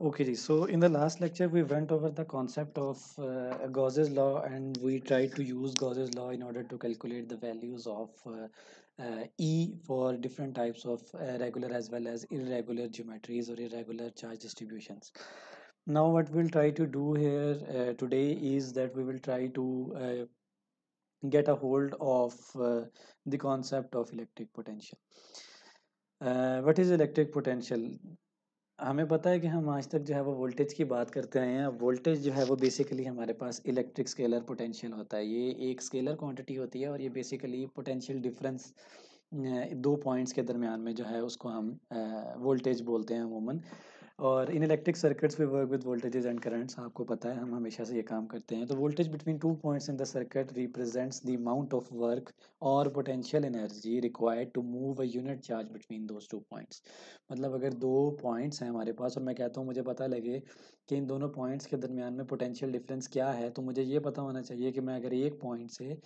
Okay, so in the last lecture, we went over the concept of uh, Gauss's law and we tried to use Gauss's law in order to calculate the values of uh, uh, E for different types of uh, regular as well as irregular geometries or irregular charge distributions. Now what we'll try to do here uh, today is that we will try to uh, get a hold of the concept of electric potential. what is electric potential? हमें पता है कि हम आज तक जो है वो वोल्टेज की बात करते रहे हैं वोल्टेज जो है वो बेसिकली हमारे पास इलेक्ट्रिक स्केलर पोटेंशियल होता है ये एक स्केलर क्वांटिटी होती है और ये बेसिकली पोटेंशियल डिफरेंस दो पॉइंट्स के दरमियान में जो है उसको हम वोल्टेज बोलते हैं अमूमन और in electric circuits we work with voltages and currents आपको पता है हम हमेशा से ये काम करते हैं तो voltage between two points in the circuit represents the amount of work और potential energy required to move a unit charge between those two points मतलब अगर दो पॉइंट्स हैं हमारे पास और मैं कहता हूँ मुझे पता लगे कि इन दोनों पॉइंट्स के दरमियान में पोटेंशियल डिफरेंस क्या है तो मुझे ये पता होना चाहिए कि मैं अगर एक पॉइंट से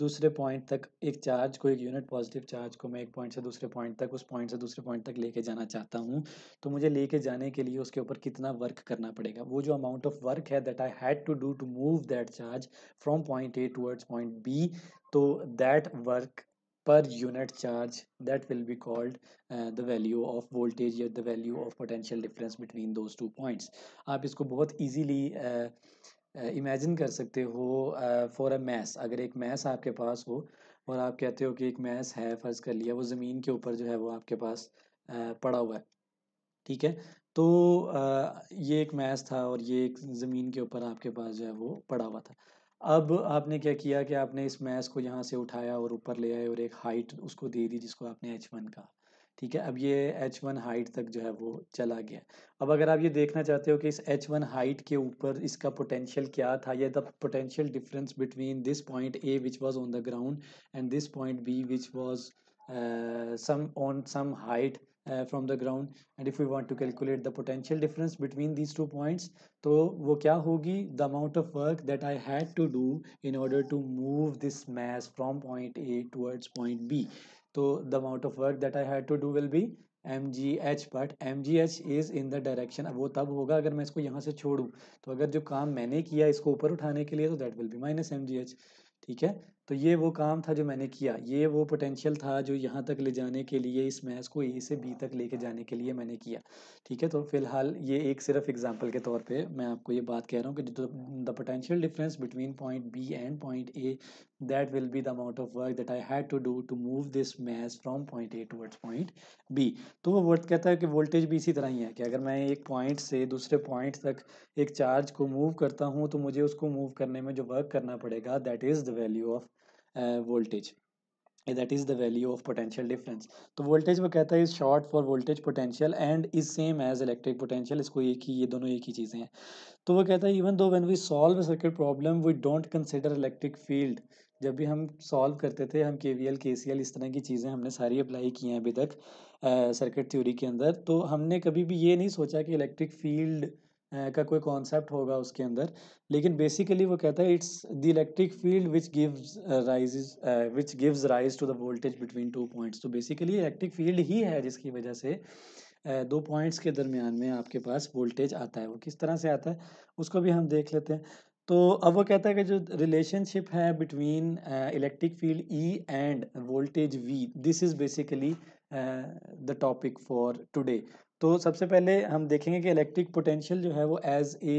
दूसरे पॉइंट तक एक चार्ज को एक यूनिट पॉजिटिव चार्ज को मैं एक पॉइंट से दूसरे पॉइंट तक उस पॉइंट से दूसरे पॉइंट तक लेके जाना चाहता हूँ तो मुझे लेके जाने के लिए उसके ऊपर कितना वर्क करना पड़ेगा वो जो अमाउंट ऑफ वर्क है that I had to do to move that charge from point A towards point B तो that work per unit charge that will be called the value of voltage या the value of potential difference between those two points आप इसको बहुत easily uh, imagine कर सकते हो for a mess अगर एक मैस आपके पास हो और आप कहते हो कि एक मैस है फ़र्ज़ कर लिया वो ज़मीन के ऊपर जो है वो आपके पास पड़ा हुआ है ठीक है तो ये एक मैस था और ये एक ज़मीन के ऊपर आपके पास जो है वो पड़ा हुआ था अब आपने क्या किया कि आपने इस मैस को यहाँ से उठाया और ऊपर ले आए और एक हाइट उसको दे दी जिसको आपने एच वन कहा ठीक है अब ये एच वन हाइट तक जो है वो चला गया अब अगर आप ये देखना चाहते हो कि इस एच वन हाइट के ऊपर इसका पोटेंशियल क्या था या the potential difference between this point A which was on the ground and this point B which was some on some height from the ground and if you want to calculate the potential difference between these two points तो वो क्या होगी the amount of work that I had to do in order to move this mass from point A towards point B तो the amount of work that I had to do will be M G H but M G H is in the direction अब वो तब होगा अगर मैं इसको यहाँ से छोड़ू तो अगर जो काम मैंने किया इसको ऊपर उठाने के लिए तो that will be minus M G H ठीक है तो ये वो काम था जो मैंने किया ये वो पोटेंशियल था जो यहाँ तक ले जाने के लिए इस मैथ को ए से बी तक लेके जाने के लिए मैंने किया ठीक है तो फिलहाल ये एक सिर्फ एग्जांपल के तौर पे मैं आपको ये बात कह रहा हूँ कि the potential difference between point B and point A that will be the amount of work that I had to do to move this mass from point A towards point B तो वो word कहता है कि voltage भी इसी तरह ही है कि अगर मैं एक पॉइंट से दूसरे पॉइंट तक एक चार्ज को मूव करता हूँ तो मुझे उसको मूव करने में जो वर्क करना पड़ेगा that is the value of voltage that is the value of potential difference तो वोल्टेज वो कहता है is short for voltage potential and is same as electric potential इसको एक ही ये दोनों एक ही चीज़ें हैं तो वो कहता है even though when we solve circuit problem we don't consider electric field जब भी हम सॉल्व करते थे हम के वी एल के सी एल इस तरह की चीज़ें हमने सारी अप्लाई की हैं अभी तक सर्किट uh, थ्योरी के अंदर तो हमने कभी भी ये नहीं सोचा कि इलेक्ट्रिक फील्ड का कोई कॉन्सेप्ट होगा उसके अंदर लेकिन बेसिकली वो कहता है it's the electric field which gives rise which gives rise to the voltage between two points तो बेसिकली इलेक्ट्रिक फील्ड ही है जिसकी वजह से uh, दो पॉइंट्स के दरमियान में आपके पास वोल्टेज आता है वो किस तरह से आता है उसको भी हम देख लेते हैं तो अब वो कहता है कि जो रिलेशनशिप है between electric field E and voltage V this is basically the topic for today तो सबसे पहले हम देखेंगे कि इलेक्ट्रिक पोटेंशियल जो है वो as a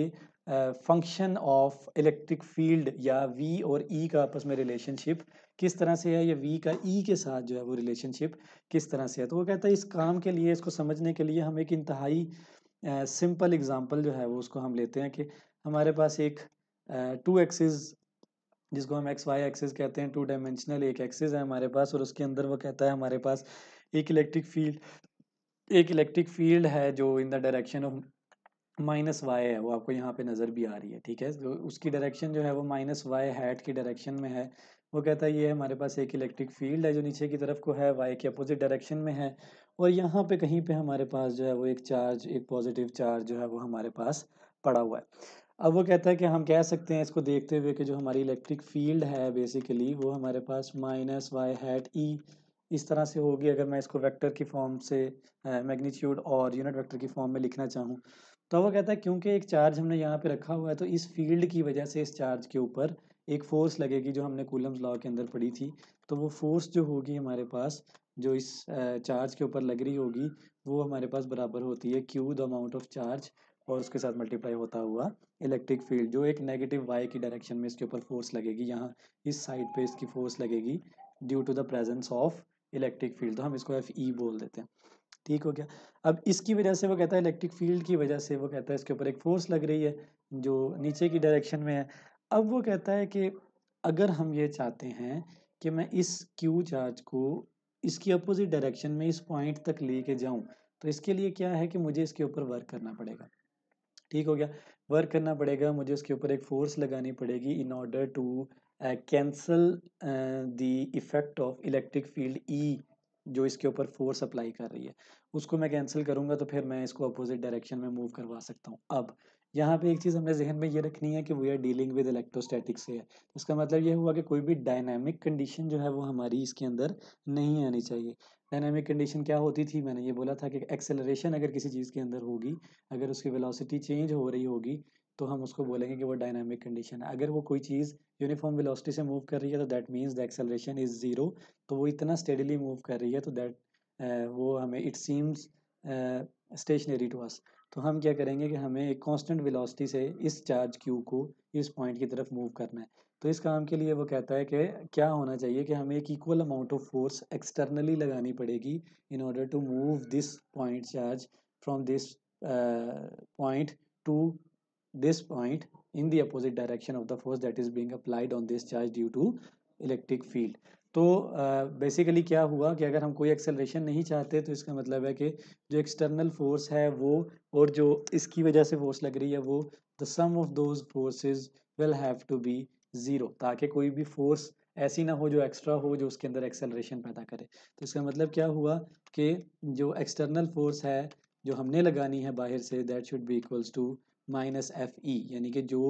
function of electric field या वी और ई e का आपस में रिलेशनशिप किस तरह से है या वी का ई e के साथ जो है वो रिलेशनशिप किस तरह से है तो वो कहता है इस काम के लिए इसको समझने के लिए हम एक इंतहाई सिंपल एग्जांपल जो है वो उसको हम लेते हैं कि हमारे पास एक टू एक्सिस जिसको हम एक्स वाई एक्सिस कहते हैं टू डायमेंशनल एक एक्सिस है हमारे पास और उसके अंदर वो कहता है हमारे पास एक इलेक्ट्रिक फील्ड एक इलेक्ट्रिक फील्ड है जो in the direction of minus Y है वो आपको यहाँ पे नज़र भी आ रही है ठीक है तो उसकी डायरेक्शन जो है वो माइनस वाई हैट की डायरेक्शन में है वो कहता है ये हमारे पास एक इलेक्ट्रिक फील्ड है जो नीचे की तरफ को है वाई के अपोजिट डायरेक्शन में है और यहाँ पे कहीं पे हमारे पास जो है वो एक चार्ज एक पॉजिटिव चार्ज जो है वो हमारे पास पड़ा हुआ है अब वो कहता है कि हम कह सकते हैं इसको देखते हुए कि जो हमारी इलेक्ट्रिक फील्ड है बेसिकली वो हमारे पास minus Y hat E e, इस तरह से होगी अगर मैं इसको वेक्टर की फॉर्म से मैग्नीट्यूड और यूनिट वेक्टर की फॉर्म में लिखना चाहूँ तो वो कहता है क्योंकि एक चार्ज हमने यहाँ पे रखा हुआ है तो इस फील्ड की वजह से इस चार्ज के ऊपर एक फोर्स लगेगी जो हमने कूलम्स लॉ के अंदर पढ़ी थी तो वो फोर्स जो होगी हमारे पास जो इस चार्ज के ऊपर लग रही होगी वो हमारे पास बराबर होती है Q the amount of charge और उसके साथ मल्टीप्लाई होता हुआ इलेक्ट्रिक फील्ड जो एक नेगेटिव वाई की डायरेक्शन में इसके ऊपर फोर्स लगेगी यहाँ इस साइड पे इसकी फोर्स लगेगी due to the presence of electric field तो हम इसको एफ ई e बोल देते हैं ठीक हो गया अब इसकी वजह से वो कहता है इलेक्ट्रिक फील्ड की वजह से वो कहता है इसके ऊपर एक फोर्स लग रही है जो नीचे की डायरेक्शन में है अब वो कहता है कि अगर हम ये चाहते हैं कि मैं इस क्यू चार्ज को इसकी अपोजिट डायरेक्शन में इस पॉइंट तक लेके जाऊं तो इसके लिए क्या है कि मुझे इसके ऊपर वर्क करना पड़ेगा ठीक हो गया वर्क करना पड़ेगा मुझे उसके ऊपर एक फोर्स लगानी पड़ेगी in order to cancel the effect of electric field E जो इसके ऊपर फोर्स अप्लाई कर रही है उसको मैं कैंसिल करूँगा तो फिर मैं इसको अपोजिट डायरेक्शन में मूव करवा सकता हूँ अब यहाँ पे एक चीज़ हमने जहन में ये रखनी है कि we are dealing with electrostatic से है इसका मतलब ये हुआ कि कोई भी डायनामिक कंडीशन जो है वो हमारी इसके अंदर नहीं आनी चाहिए डायनामिक कंडीशन क्या होती थी मैंने ये बोला था कि एक्सेलरेशन अगर किसी चीज़ के अंदर होगी अगर उसकी वेलोसिटी चेंज हो रही होगी तो हम उसको बोलेंगे कि वो डायनामिक कंडीशन है अगर वो कोई चीज़ यूनिफॉर्म वेलोसिटी से मूव कर रही है तो that means the acceleration is zero तो वो इतना स्टेडीली मूव कर रही है तो दैट वो हमें it seems stationary to us तो हम क्या करेंगे कि हमें एक कॉन्स्टेंट वेलोसिटी से इस चार्ज क्यू को इस पॉइंट की तरफ मूव करना है तो इस काम के लिए वो कहता है कि क्या होना चाहिए कि हमें एक equal amount of force externally लगानी पड़ेगी in order to move this point charge from this point to this point in the opposite direction of the force that is being applied on this charge due to electric field तो basically uh, क्या हुआ कि अगर हम कोई acceleration नहीं चाहते तो इसका मतलब है कि जो एक्सटर्नल फोर्स है वो और जो इसकी वजह से फोर्स लग रही है वो the sum of those forces will have to be zero ताकि कोई भी फोर्स ऐसी ना हो जो एक्स्ट्रा हो जो उसके अंदर एक्सेलरेशन पैदा करे तो इसका मतलब क्या हुआ कि जो एक्सटर्नल फोर्स है जो हमने लगानी है बाहर से that should be equals to minus F E यानी कि जो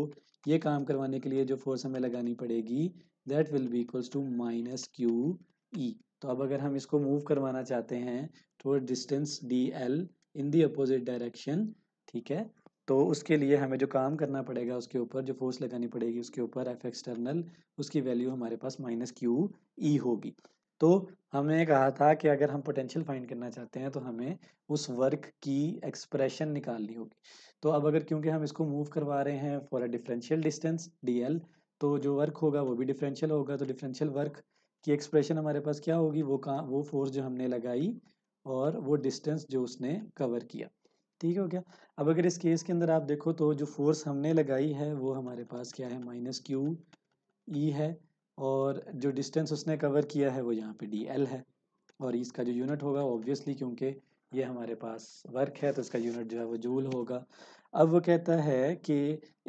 ये काम करवाने के लिए जो फोर्स हमें लगानी पड़ेगी that will be equals to minus Q E तो अब अगर हम इसको मूव करवाना चाहते हैं toward distance D L in the opposite direction ठीक है तो उसके लिए हमें जो काम करना पड़ेगा उसके ऊपर जो फोर्स लगानी पड़ेगी उसके ऊपर एफ एक्सटर्नल उसकी वैल्यू हमारे पास माइनस क्यू ई होगी तो हमने कहा था कि अगर हम पोटेंशियल फाइंड करना चाहते हैं तो हमें उस वर्क की एक्सप्रेशन निकालनी होगी तो अब अगर क्योंकि हम इसको मूव करवा रहे हैं for a differential distance DL तो जो वर्क होगा वो भी डिफरेंशियल होगा तो डिफरेंशियल वर्क की एक्सप्रेशन हमारे पास क्या होगी वो कहाँ वो फोर्स जो हमने लगाई और वो डिस्टेंस जो उसने कवर किया ठीक हो गया अब अगर इस केस के अंदर आप देखो तो जो फोर्स हमने लगाई है वो हमारे पास क्या है माइनस क्यू ई है और जो डिस्टेंस उसने कवर किया है वो यहाँ पे डी एल है और इसका जो यूनिट होगा ऑब्वियसली क्योंकि ये हमारे पास वर्क है तो इसका यूनिट जो है वो जूल होगा अब वो कहता है कि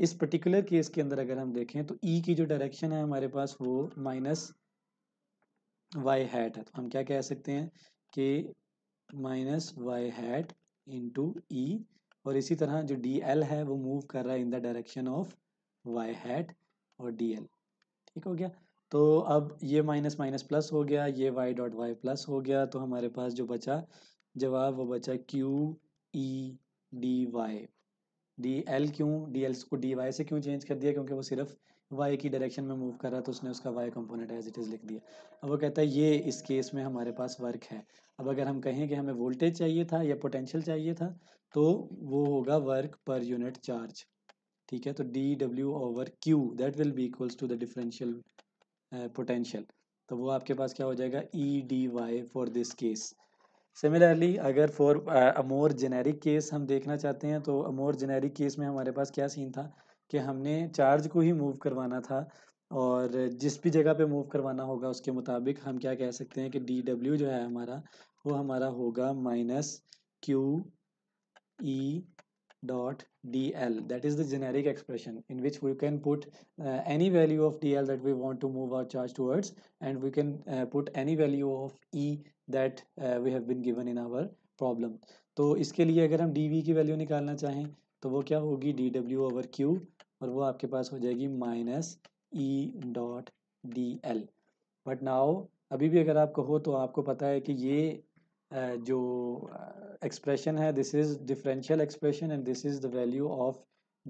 इस पर्टिकुलर केस के अंदर अगर हम देखें तो ई e की जो डायरेक्शन है हमारे पास वो माइनस वाई हैट है तो हम क्या कह सकते हैं कि minus Y hat into E और इसी तरह जो डी एल है वो मूव कर रहा है in the direction of Y hat और डी एल ठीक हो गया तो अब ये माइनस माइनस प्लस हो गया ये वाई डॉट वाई प्लस हो गया तो हमारे पास जो बचा जवाब वो बचा Q E D Y D L क्यों डी एल को डी वाई से क्यों चेंज कर दिया क्योंकि वो सिर्फ वाई की डायरेक्शन में मूव कर रहा तो उसने उसका Y component as it is लिख दिया अब वो कहता है ये इस केस में हमारे पास वर्क है अब अगर हम कहें कि हमें वोल्टेज चाहिए था या पोटेंशियल चाहिए था तो वो होगा वर्क पर यूनिट चार्ज ठीक है तो D W over Q that will be equals to the differential potential तो वो आपके पास क्या हो जाएगा E D Y for this case similarly अगर फॉर अमोर जेनेरिक केस हम देखना चाहते हैं तो अमोर जेनेरिक केस में हमारे पास क्या सीन था कि हमने चार्ज को ही मूव करवाना था और जिस भी जगह पे मूव करवाना होगा उसके मुताबिक हम क्या कह सकते हैं कि डी डब्ल्यू जो है हमारा वो हमारा होगा minus Q E dot dl that is the generic expression in which we can put uh, any value of dl that we want to move our charge towards and we can uh, put any value of e that uh, we have been given in our problem to iske liye agar hum dv ki value nikalna chahe to wo kya hogi dw over q aur wo aapke paas ho jayegi minus e dot dl but now but now अभी भी अगर आप कहो तो आपको पता है कि ये जो एक्सप्रेशन है this is differential expression and this is the value of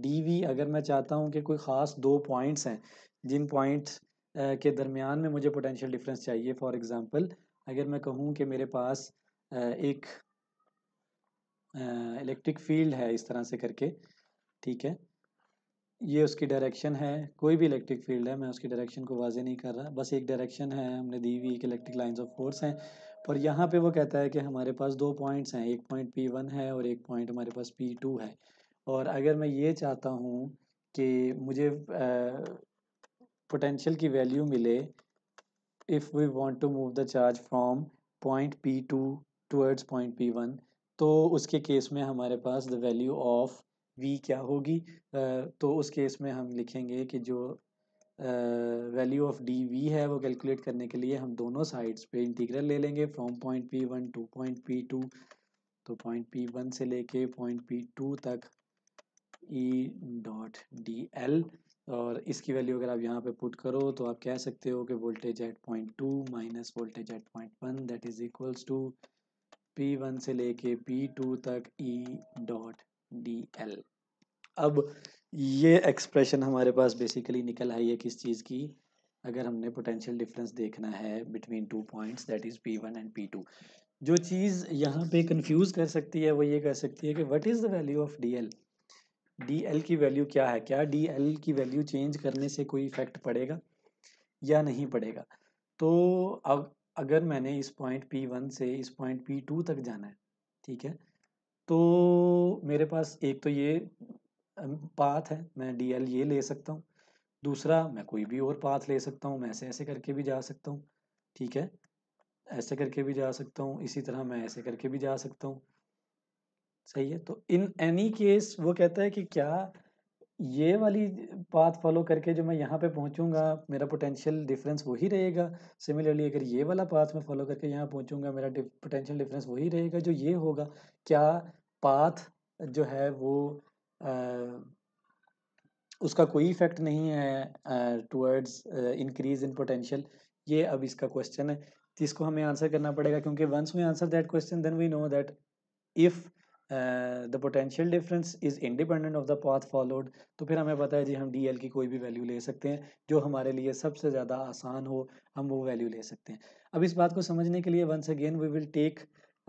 D V अगर मैं चाहता हूँ कि कोई ख़ास दो पॉइंट्स हैं जिन पॉइंट्स के दरमियान में मुझे पोटेंशियल डिफरेंस चाहिए फॉर एग्ज़ाम्पल अगर मैं कहूँ कि मेरे पास एक इलेक्ट्रिक फील्ड है इस तरह से करके ठीक है ये उसकी डायरेक्शन है कोई भी इलेक्ट्रिक फील्ड है मैं उसकी डायरेक्शन को वाजे नहीं कर रहा बस एक डायरेक्शन है हमने दी हुई एक इलेक्ट्रिक लाइंस ऑफ फोर्स हैं पर यहाँ पे वो कहता है कि हमारे पास दो पॉइंट्स हैं एक पॉइंट पी वन है और एक पॉइंट हमारे पास पी टू है और अगर मैं ये चाहता हूँ कि मुझे पोटेंशियल की वैल्यू मिले if we want to move the charge from point P two towards point P one तो उसके केस में हमारे पास द वैल्यू ऑफ वी क्या होगी तो उस केस में हम लिखेंगे कि जो वैल्यू ऑफ डी वी है वो कैलकुलेट करने के लिए हम दोनों साइड्स पे इंटीग्रल ले लेंगे from point P one to point P two तो पॉइंट पी वन से लेके पॉइंट पी टू तक ई डॉट डी एल और इसकी वैल्यू अगर आप यहाँ पे पुट करो तो आप कह सकते हो कि voltage at point two minus voltage at point one that is equals to P one से लेके पी टू तक ई डॉट डी एल अब ये एक्सप्रेशन हमारे पास बेसिकली निकल आई है किस चीज़ की अगर हमने पोटेंशियल डिफरेंस देखना है between two points that is P one and P two जो चीज़ यहाँ पे कंफ्यूज कर सकती है वो ये कह सकती है कि what is the value of D L D L की वैल्यू क्या है क्या डी एल की वैल्यू चेंज करने से कोई इफेक्ट पड़ेगा या नहीं पड़ेगा तो अब अगर मैंने इस पॉइंट पी वन से इस पॉइंट पी टू तक जाना है ठीक है तो मेरे पास एक तो ये पाथ है मैं डी एल ये ले सकता हूँ दूसरा मैं कोई भी और पाथ ले सकता हूँ मैं ऐसे ऐसे करके भी जा सकता हूँ ठीक है ऐसे करके भी जा सकता हूँ इसी तरह मैं ऐसे करके भी जा सकता हूँ सही है तो इन एनी केस वो कहता है कि क्या ये वाली पाथ फॉलो करके जो मैं यहाँ पे पहुँचूंगा मेरा पोटेंशियल डिफरेंस वही रहेगा सिमिलरली अगर ये वाला पाथ मैं फॉलो करके यहाँ पहुँचूंगा मेरा पोटेंशियल डिफरेंस वही रहेगा जो ये होगा क्या पाथ जो है वो उसका कोई इफ़ेक्ट नहीं है टुवर्ड्स इंक्रीज इन पोटेंशियल ये अब इसका क्वेश्चन है जिसको इसको हमें आंसर करना पड़ेगा क्योंकि once we answer that question then we know that if the potential difference is independent of the path followed तो फिर हमें पता है जी हम डी एल की कोई भी वैल्यू ले सकते हैं जो हमारे लिए सबसे ज़्यादा आसान हो हम वो वैल्यू ले सकते हैं अब इस बात को समझने के लिए once again we will take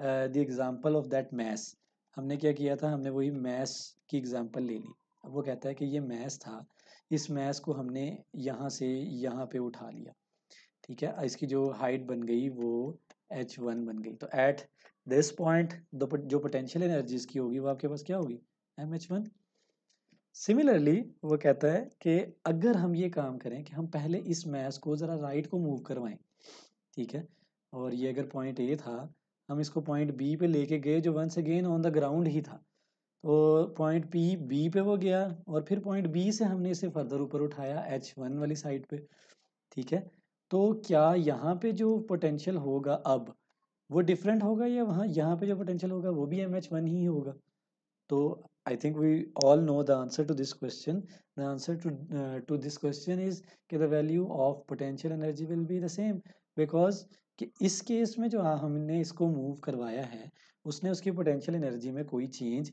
the example of that mass हमने क्या किया था हमने वही मैथ्स की एग्ज़ाम्पल ले ली अब वो कहता है कि ये मैथ्स था इस मैथ्स को हमने यहाँ से यहाँ पे उठा लिया ठीक है इसकी जो हाइट बन गई वो एच वन बन गई तो एट दिस पॉइंट जो पोटेंशियल एनर्जी इसकी होगी वो आपके पास क्या होगी एम एच वन सिमिलरली वो कहता है कि अगर हम ये काम करें कि हम पहले इस मैथ को ज़रा राइट को मूव करवाएं ठीक है और ये अगर पॉइंट ए था हम इसको पॉइंट बी पे लेके गए जो once again on the ground ही था तो पॉइंट पी बी पे वो गया और फिर पॉइंट बी से हमने इसे फर्दर ऊपर उठाया एच वन वाली साइड पे ठीक है तो क्या यहाँ पे जो पोटेंशियल होगा अब वो डिफरेंट होगा या वहाँ यहाँ पे जो पोटेंशियल होगा वो भी एम एच वन ही होगा तो I think we all know the answer to this question the answer to to this question is के the value of potential energy will be the same because कि इस case में जो हाँ, हमने इसको मूव करवाया है उसने उसकी पोटेंशियल एनर्जी में कोई चेंज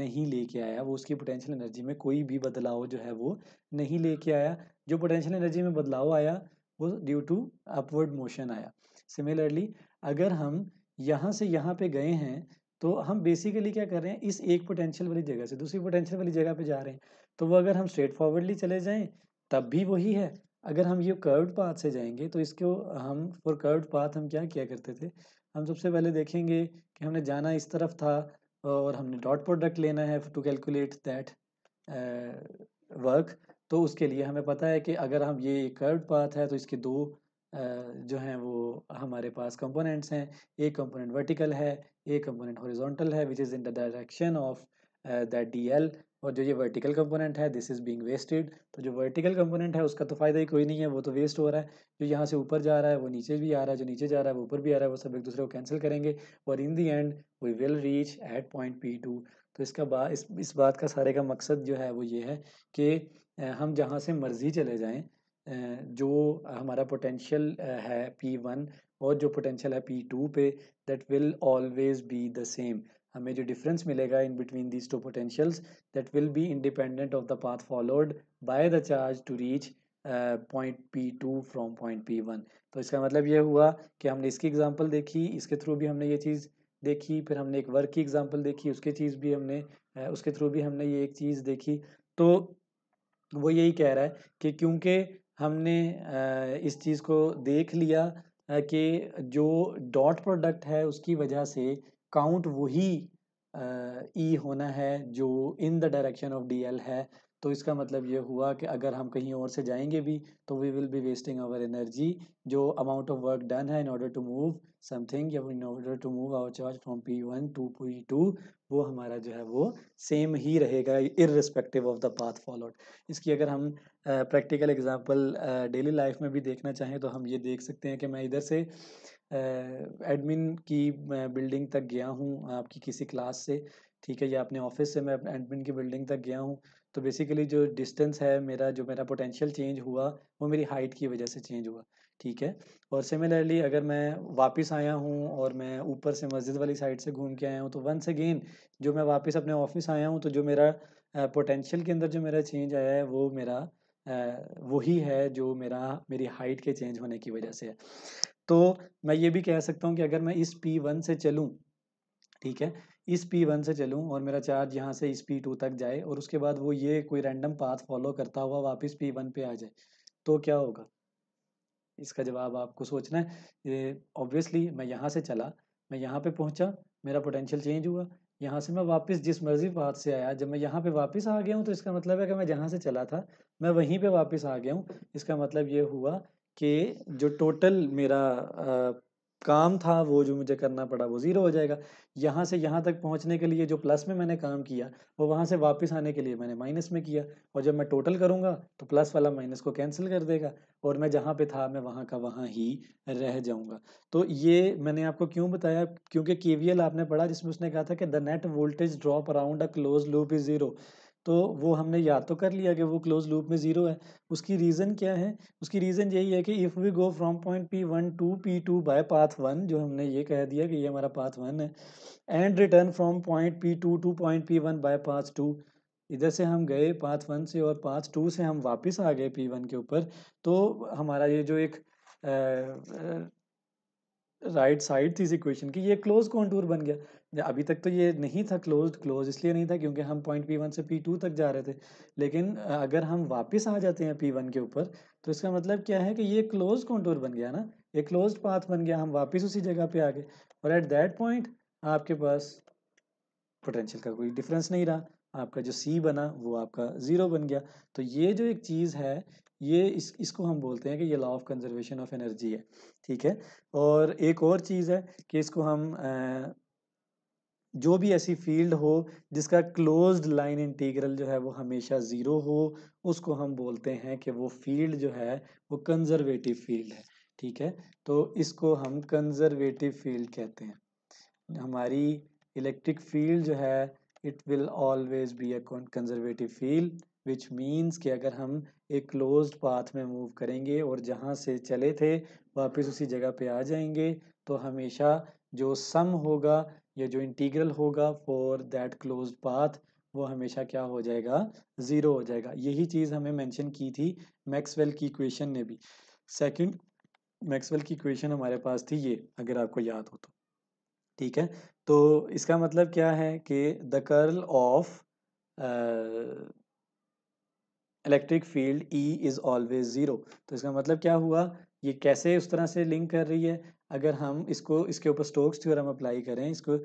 नहीं लेके आया वो उसकी पोटेंशियल एनर्जी में कोई भी बदलाव जो है वो नहीं लेके आया जो पोटेंशियल एनर्जी में बदलाव आया वो ड्यू टू अपवर्ड मोशन आया सिमिलरली अगर हम यहाँ से यहाँ पे गए हैं तो हम बेसिकली क्या कर रहे हैं इस एक पोटेंशियल वाली जगह से दूसरी पोटेंशियल वाली जगह पे जा रहे हैं तो वो अगर हम स्ट्रेट फॉरवर्डली चले जाएं तब भी वही है अगर हम ये कर्व्ड पाथ से जाएंगे तो इसको हम फॉर कर्व्ड पाथ हम क्या किया करते थे हम सबसे पहले देखेंगे कि हमने जाना इस तरफ था और हमने डॉट प्रोडक्ट लेना है टू कैलकुलेट दैट वर्क तो उसके लिए हमें पता है कि अगर हम ये कर्व पाथ है तो इसके दो जो हैं वो हमारे पास कंपोनेंट्स हैं एक कंपोनेंट वर्टिकल है एक कंपोनेंट हॉरिजॉन्टल है which is in the direction of that D L और जो ये वर्टिकल कंपोनेंट है दिस इज़ बीइंग वेस्टेड तो जो वर्टिकल कंपोनेंट है उसका तो फ़ायदा ही कोई नहीं है वो तो वेस्ट हो रहा है जो यहाँ से ऊपर जा रहा है वो नीचे भी आ रहा है जो नीचे जा रहा है वो ऊपर भी आ रहा है वो सब एक दूसरे को कैंसिल करेंगे और in the end we will reach at point P two तो इसका बा इस, इस बात का सारे का मकसद जो है वो ये है कि हम जहाँ से मर्ज़ी चले जाएँ जो हमारा पोटेंशियल है पी वन और जो पोटेंशियल है पी टू पे that will always be the same हमें जो डिफरेंस मिलेगा in between these two potentials that will be independent of the path followed by the charge to reach point P two from point P one तो इसका मतलब यह हुआ कि हमने इसकी एग्जाम्पल देखी इसके थ्रू भी हमने ये चीज़ देखी फिर हमने एक वर्क की एग्जाम्पल देखी उसके चीज़ भी हमने uh, उसके थ्रू भी हमने ये एक चीज़ देखी तो वो यही कह रहा है कि क्योंकि हमने uh, इस चीज़ को देख लिया uh, कि जो डॉट प्रोडक्ट है उसकी वजह से काउंट वही ई e होना है जो in the direction of D L है तो इसका मतलब ये हुआ कि अगर हम कहीं और से जाएंगे भी तो we will be wasting our energy जो अमाउंट ऑफ वर्क डन है in order to move something या in order to move our charge from P one to P two वो हमारा जो है वो सेम ही रहेगा irrespective of the path followed इसकी अगर हम प्रैक्टिकल एग्जांपल डेली लाइफ में भी देखना चाहें तो हम ये देख सकते हैं कि मैं इधर से एडमिन की बिल्डिंग तक गया हूँ आपकी किसी क्लास से ठीक है या अपने ऑफिस से मैं एडमिन की बिल्डिंग तक गया हूँ तो बेसिकली जो डिस्टेंस है मेरा जो मेरा पोटेंशियल चेंज हुआ वो मेरी हाइट की वजह से चेंज हुआ ठीक है और सिमिलरली अगर मैं वापस आया हूँ और मैं ऊपर से मस्जिद वाली साइड से घूम के आया हूँ तो वंस अगेन जो मैं वापस अपने ऑफिस आया हूँ तो जो मेरा पोटेंशियल के अंदर जो मेरा चेंज आया है वो मेरा वही है जो मेरा मेरी हाइट के चेंज होने की वजह से है तो मैं ये भी कह सकता हूँ कि अगर मैं इस पी वन से चलूँ ठीक है इस पी वन से चलूँ और मेरा चार्ज यहाँ से इस पी टू तक जाए और उसके बाद वो ये कोई रैंडम पाथ फॉलो करता हुआ वापस P1 पे आ जाए तो क्या होगा इसका जवाब आपको सोचना है ऑब्वियसली मैं यहाँ से चला मैं यहाँ पे पहुँचा मेरा पोटेंशियल चेंज हुआ यहाँ से मैं वापस जिस मर्जी पाथ से आया जब मैं यहाँ पे वापस आ गया हूँ तो इसका मतलब है कि मैं जहाँ से चला था मैं वहीं पे वापस आ गया हूँ इसका मतलब ये हुआ कि जो टोटल मेरा आ, काम था वो जो मुझे करना पड़ा वो ज़ीरो हो जाएगा यहाँ से यहाँ तक पहुँचने के लिए जो प्लस में मैंने काम किया वो वहाँ से वापस आने के लिए मैंने माइनस में किया और जब मैं टोटल करूँगा तो प्लस वाला माइनस को कैंसिल कर देगा और मैं जहाँ पे था मैं वहाँ का वहाँ ही रह जाऊँगा तो ये मैंने आपको क्यों बताया क्योंकि के आपने पढ़ा जिसमें उसने कहा था कि the net voltage drop around a close loop is zero तो वो हमने याद तो कर लिया कि वो क्लोज लूप में ज़ीरो है उसकी रीज़न क्या है उसकी रीज़न यही है कि if we go from point P one to P two by path one जो हमने ये कह दिया कि ये हमारा पाथ वन है and return from point P two to point P one by path two इधर से हम गए पाथ वन से और पाथ टू से हम वापस आ गए पी वन के ऊपर तो हमारा ये जो एक राइट साइड थी इस इक्वेशन की ये क्लोज कॉन्टूर बन गया अभी तक तो ये नहीं था क्लोज्ड क्लोज इसलिए नहीं था क्योंकि हम पॉइंट पी वन से पी टू तक जा रहे थे लेकिन अगर हम वापस आ जाते हैं पी वन के ऊपर तो इसका मतलब क्या है कि ये क्लोज कॉन्टोर बन गया ना ये क्लोज पाथ बन गया हम वापस उसी जगह पे आ गए और एट दैट पॉइंट आपके पास पोटेंशियल का कोई डिफरेंस नहीं रहा आपका जो सी बना वो आपका ज़ीरो बन गया तो ये जो एक चीज़ है ये इस इसको हम बोलते हैं कि ये law of conservation of energy है ठीक है और एक और चीज़ है कि इसको हम जो भी ऐसी फील्ड हो जिसका क्लोज्ड लाइन इंटीग्रल जो है वो हमेशा ज़ीरो हो उसको हम बोलते हैं कि वो फील्ड जो है वो कंजर्वेटिव फील्ड है ठीक है तो इसको हम कंजर्वेटिव फील्ड कहते हैं हमारी इलेक्ट्रिक फील्ड जो है it will always be a conservative field which means कि अगर हम एक क्लोज पाथ में मूव करेंगे और जहाँ से चले थे वापस उसी जगह पे आ जाएंगे तो हमेशा जो सम होगा ये जो इंटीग्रल होगा फॉर दैट क्लोज पाथ वो हमेशा क्या हो जाएगा ज़ीरो हो जाएगा यही चीज़ हमें मेंशन की थी मैक्सवेल की इक्वेशन ने भी सेकंड मैक्सवेल की इक्वेशन हमारे पास थी ये अगर आपको याद हो तो ठीक है तो इसका मतलब क्या है कि the curl of electric field E is always zero तो इसका मतलब क्या हुआ ये कैसे उस तरह से लिंक कर रही है अगर हम इसको इसके ऊपर स्टोक्स थ्योरम अप्लाई करें इसको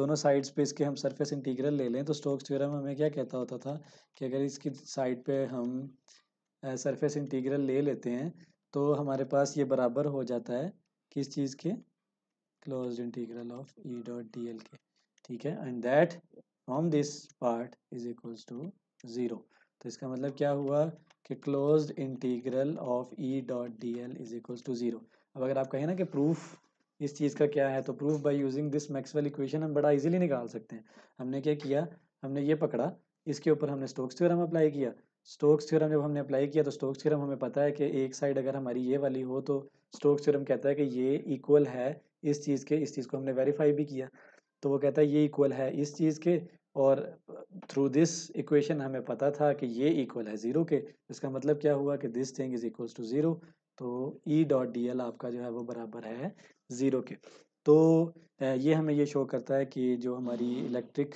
दोनों साइड्स पे इसके हम सरफेस इंटीग्रल ले लें तो स्टोक्स थ्योरम हमें क्या कहता होता था कि अगर इसकी साइड पे हम सरफेस इंटीग्रल ले लेते हैं तो हमारे पास ये बराबर हो जाता है किस चीज़ के close integral of E e dot D L के ठीक है and that from this part is equals to zero तो इसका मतलब क्या हुआ कि close integral of E e dot D L is equals to zero अब अगर आप कहें ना कि प्रूफ इस चीज़ का क्या है तो proof by using this Maxwell equation हम बड़ा इजीली निकाल सकते हैं हमने क्या किया हमने ये पकड़ा इसके ऊपर हमने स्टोक्स थ्योरम अप्लाई किया स्टोक्स थ्योरम जब हमने अप्लाई किया तो स्टोक्स थ्योरम हमें पता है कि एक साइड अगर हमारी ये वाली हो तो स्टोक्स थ्योरम कहता है कि ये इक्वल है इस चीज़ के इस चीज़ को हमने वेरीफाई भी किया तो वो कहता है ये इक्वल है इस चीज़ के और थ्रू दिस इक्वेशन हमें पता था कि ये इक्वल है ज़ीरो के इसका मतलब क्या हुआ कि this thing is equal to zero तो ई डॉट डी एल आपका जो है वो बराबर है ज़ीरो के तो ये हमें ये शो करता है कि जो हमारी इलेक्ट्रिक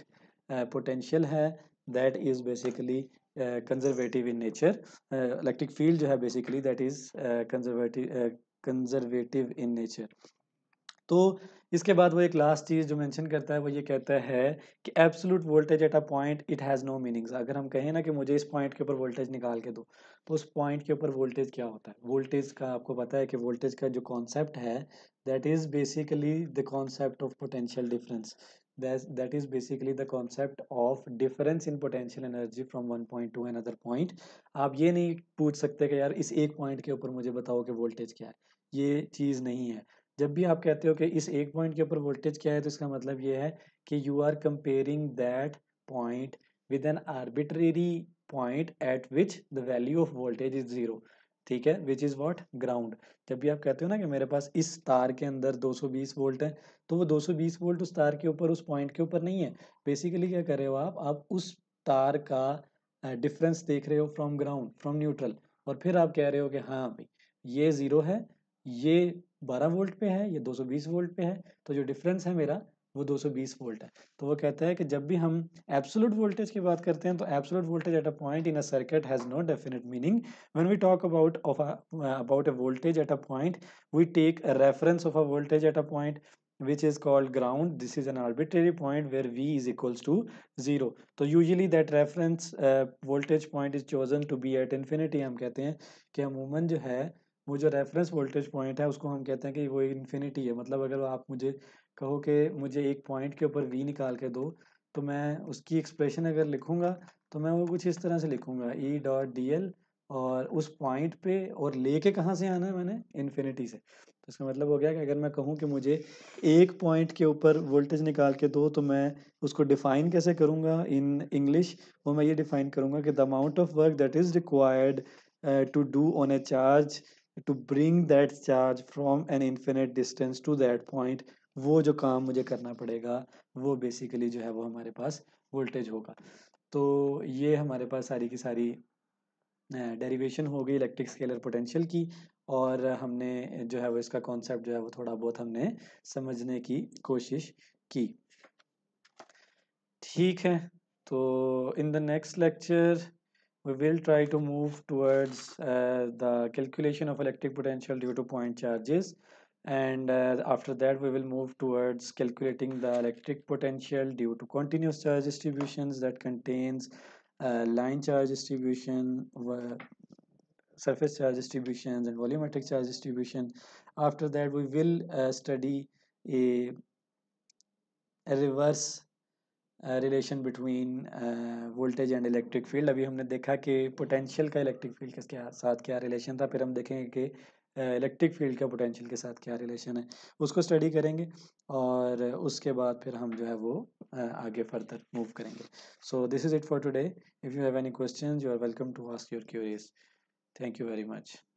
पोटेंशियल है that is basically conservative in nature electric field जो है basically that is conservative conservative in nature तो इसके बाद वो एक लास्ट चीज़ जो मेंशन करता है वो ये कहता है कि absolute voltage at a point it has no meanings अगर हम कहें ना कि मुझे इस पॉइंट के ऊपर वोल्टेज निकाल के दो तो उस पॉइंट के ऊपर वोल्टेज क्या होता है वोल्टेज का आपको पता है कि वोल्टेज का जो कॉन्सेप्ट है that is basically the concept of potential difference that is basically the concept of difference in potential energy from one point to another point आप ये नहीं पूछ सकते कि यार इस एक पॉइंट के ऊपर मुझे बताओ कि वोल्टेज क्या है ये चीज़ नहीं है जब भी आप कहते हो कि इस एक पॉइंट के ऊपर वोल्टेज क्या है तो इसका मतलब ये है कि you are comparing that point with an arbitrary point at which the value of voltage is zero ठीक है विच इज़ वॉट ग्राउंड जब भी आप कहते हो ना कि मेरे पास इस तार के अंदर 220 वोल्ट है तो वो 220 वोल्ट उस तार के ऊपर उस पॉइंट के ऊपर नहीं है बेसिकली क्या कर रहे हो आप आप उस तार का डिफरेंस देख रहे हो फ्रॉम ग्राउंड फ्रॉम न्यूट्रल और फिर आप कह रहे हो कि हाँ भाई ये ज़ीरो है ये 12 वोल्ट पे है ये 220 वोल्ट पे है तो जो डिफरेंस है मेरा वो 220 वोल्ट है तो वो कहता है कि जब भी हम एब्सोलूट वोल्टेज की बात करते हैं तो absolute voltage at a point in a circuit has no definite meaning when we talk about of about a voltage at a point we take a reference of a voltage at a point which is called ground this is an arbitrary point where we is equals to zero तो usually that reference voltage point is chosen to be at infinity हम कहते हैं कि अमूमन जो है वो जो रेफरेंस वोल्टेज पॉइंट है उसको हम कहते हैं कि वो इन्फिनिटी है मतलब अगर आप मुझे कहो कि मुझे एक पॉइंट के ऊपर वी निकाल के दो तो मैं उसकी एक्सप्रेशन अगर लिखूँगा तो मैं वो कुछ इस तरह से लिखूँगा E e dot D L और उस पॉइंट पे और लेके कहाँ से आना है मैंने इन्फिनिटी से तो इसका मतलब हो गया कि अगर मैं कहूँ कि मुझे एक पॉइंट के ऊपर वोल्टेज निकाल के दो तो मैं उसको डिफ़ाइन कैसे करूँगा इन इंग्लिश वो मैं ये डिफ़ाइन करूँगा कि the amount of work that is required to do on a charge to bring that charge from an infinite distance to that point वो जो काम मुझे करना पड़ेगा वो बेसिकली जो है वो हमारे पास वोल्टेज होगा तो ये हमारे पास सारी की सारी डेरिवेशन हो गई इलेक्ट्रिक स्केलर पोटेंशियल की और हमने जो है वो इसका कॉन्सेप्ट जो है वो थोड़ा बहुत हमने समझने की कोशिश की ठीक है तो in the next lecture we will try to move towards uh, the calculation of electric potential due to point charges and uh, after that we will move towards calculating the electric potential due to continuous charge distributions that contains uh, line charge distribution surface charge distributions and volumetric charge distribution after that we will uh, study a, a reverse relation between voltage and electric field अभी हमने देखा कि potential का electric field के साथ क्या relation था फिर हम देखेंगे कि इलेक्ट्रिक फील्ड का पोटेंशियल के साथ क्या रिलेशन है उसको स्टडी करेंगे और उसके बाद फिर हम जो है वो आगे फर्दर मूव करेंगे so this is it for today if you have any question you are welcome to ask your queries thank you very much